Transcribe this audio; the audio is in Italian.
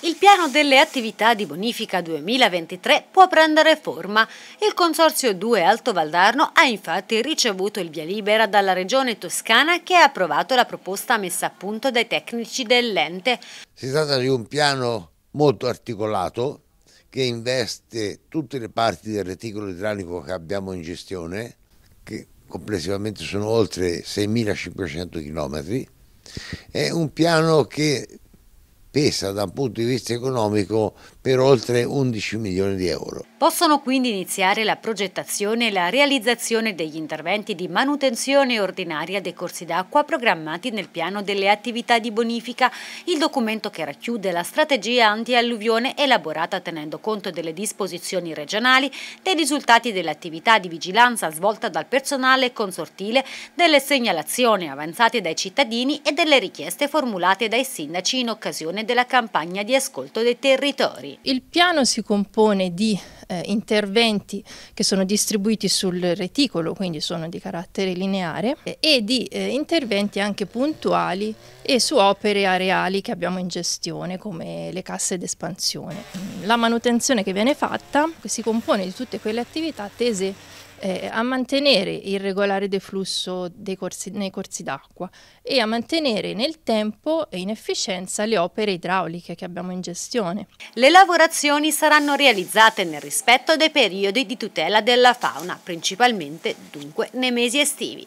Il piano delle attività di bonifica 2023 può prendere forma. Il Consorzio 2 Alto Valdarno ha infatti ricevuto il via libera dalla Regione Toscana che ha approvato la proposta messa a punto dai tecnici dell'ente. Si tratta di un piano molto articolato che investe tutte le parti del reticolo idraulico che abbiamo in gestione, che complessivamente sono oltre 6.500 km. È un piano che pesa da un punto di vista economico per oltre 11 milioni di euro. Possono quindi iniziare la progettazione e la realizzazione degli interventi di manutenzione ordinaria dei corsi d'acqua programmati nel piano delle attività di bonifica, il documento che racchiude la strategia antialluvione elaborata tenendo conto delle disposizioni regionali, dei risultati dell'attività di vigilanza svolta dal personale consortile, delle segnalazioni avanzate dai cittadini e delle richieste formulate dai sindaci in occasione della campagna di ascolto dei territori. Il piano si compone di eh, interventi che sono distribuiti sul reticolo, quindi sono di carattere lineare, e di eh, interventi anche puntuali e su opere areali che abbiamo in gestione, come le casse d'espansione. La manutenzione che viene fatta si compone di tutte quelle attività tese a eh, a mantenere il regolare deflusso dei corsi, nei corsi d'acqua e a mantenere nel tempo e in efficienza le opere idrauliche che abbiamo in gestione. Le lavorazioni saranno realizzate nel rispetto dei periodi di tutela della fauna, principalmente dunque nei mesi estivi.